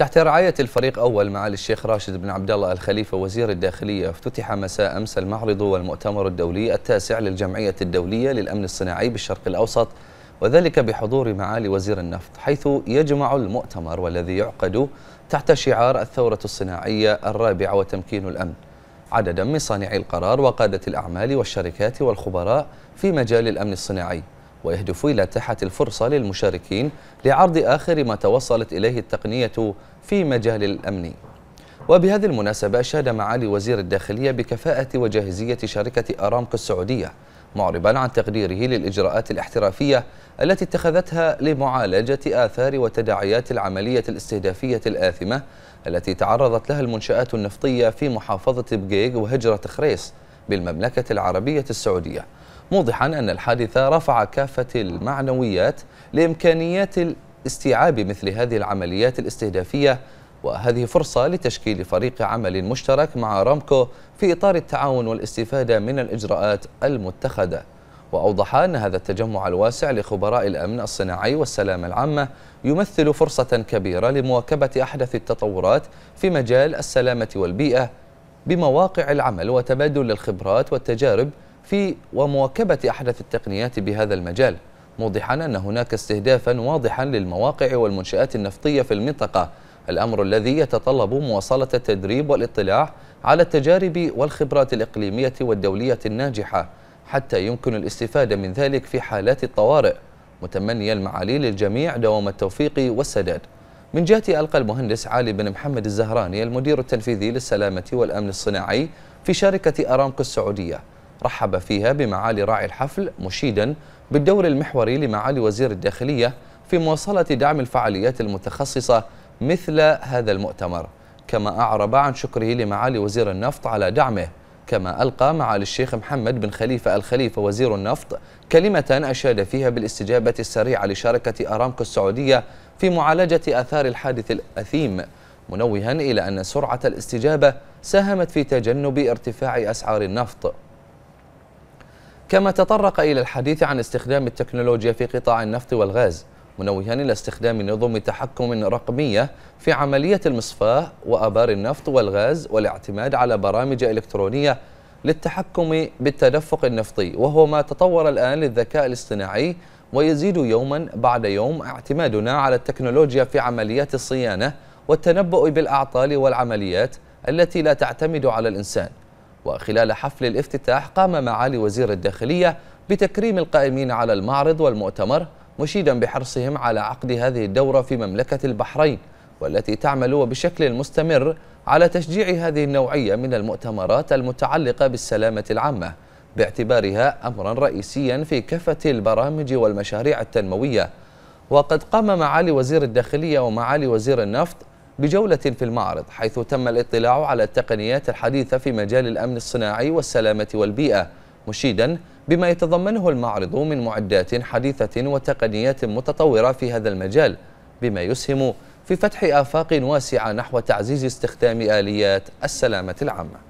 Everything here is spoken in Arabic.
تحت رعاية الفريق أول معالي الشيخ راشد بن عبد الله الخليفة وزير الداخلية افتتح مساء أمس المعرض والمؤتمر الدولي التاسع للجمعية الدولية للأمن الصناعي بالشرق الأوسط وذلك بحضور معالي وزير النفط حيث يجمع المؤتمر والذي يعقد تحت شعار الثورة الصناعية الرابعة وتمكين الأمن عددا من صانعي القرار وقادة الأعمال والشركات والخبراء في مجال الأمن الصناعي ويهدف إلى تحت الفرصة للمشاركين لعرض آخر ما توصلت إليه التقنية في مجال الأمن وبهذه المناسبة أشاد معالي وزير الداخلية بكفاءة وجاهزية شركة أرامكو السعودية معربا عن تقديره للإجراءات الاحترافية التي اتخذتها لمعالجة آثار وتداعيات العملية الاستهدافية الآثمة التي تعرضت لها المنشآت النفطية في محافظة بقيق وهجرة خريس بالمملكة العربية السعودية موضحا أن الحادثة رفع كافة المعنويات لإمكانيات استيعاب مثل هذه العمليات الاستهدافية وهذه فرصة لتشكيل فريق عمل مشترك مع رامكو في إطار التعاون والاستفادة من الإجراءات المتخذة وأوضح أن هذا التجمع الواسع لخبراء الأمن الصناعي والسلامة العامة يمثل فرصة كبيرة لمواكبة أحدث التطورات في مجال السلامة والبيئة بمواقع العمل وتبادل الخبرات والتجارب في ومواكبة أحدث التقنيات بهذا المجال موضحا أن هناك استهدافا واضحا للمواقع والمنشآت النفطية في المنطقة الأمر الذي يتطلب مواصلة التدريب والاطلاع على التجارب والخبرات الإقليمية والدولية الناجحة حتى يمكن الاستفادة من ذلك في حالات الطوارئ متمنيا المعالي للجميع دوام التوفيق والسداد من جهة ألقى المهندس علي بن محمد الزهراني المدير التنفيذي للسلامة والأمن الصناعي في شركة أرامكو السعودية رحب فيها بمعالي راعي الحفل مشيدا بالدور المحوري لمعالي وزير الداخلية في مواصلة دعم الفعاليات المتخصصة مثل هذا المؤتمر كما أعرب عن شكره لمعالي وزير النفط على دعمه كما ألقى معالي الشيخ محمد بن خليفة الخليفة وزير النفط كلمة أشاد فيها بالاستجابة السريعة لشركة أرامكو السعودية في معالجة آثار الحادث الأثيم منوها إلى أن سرعة الاستجابة ساهمت في تجنب ارتفاع أسعار النفط كما تطرق إلى الحديث عن استخدام التكنولوجيا في قطاع النفط والغاز منوها إلى استخدام نظم تحكم رقمية في عملية المصفاة وأبار النفط والغاز والاعتماد على برامج إلكترونية للتحكم بالتدفق النفطي وهو ما تطور الآن للذكاء الاصطناعي ويزيد يوما بعد يوم اعتمادنا على التكنولوجيا في عمليات الصيانة والتنبؤ بالأعطال والعمليات التي لا تعتمد على الإنسان وخلال حفل الافتتاح قام معالي وزير الداخلية بتكريم القائمين على المعرض والمؤتمر مشيدا بحرصهم على عقد هذه الدورة في مملكة البحرين والتي تعمل وبشكل مستمر على تشجيع هذه النوعية من المؤتمرات المتعلقة بالسلامة العامة باعتبارها أمرا رئيسيا في كافة البرامج والمشاريع التنموية وقد قام معالي وزير الداخلية ومعالي وزير النفط بجولة في المعرض حيث تم الاطلاع على التقنيات الحديثة في مجال الأمن الصناعي والسلامة والبيئة مشيدا بما يتضمنه المعرض من معدات حديثة وتقنيات متطورة في هذا المجال بما يسهم في فتح آفاق واسعة نحو تعزيز استخدام آليات السلامة العامة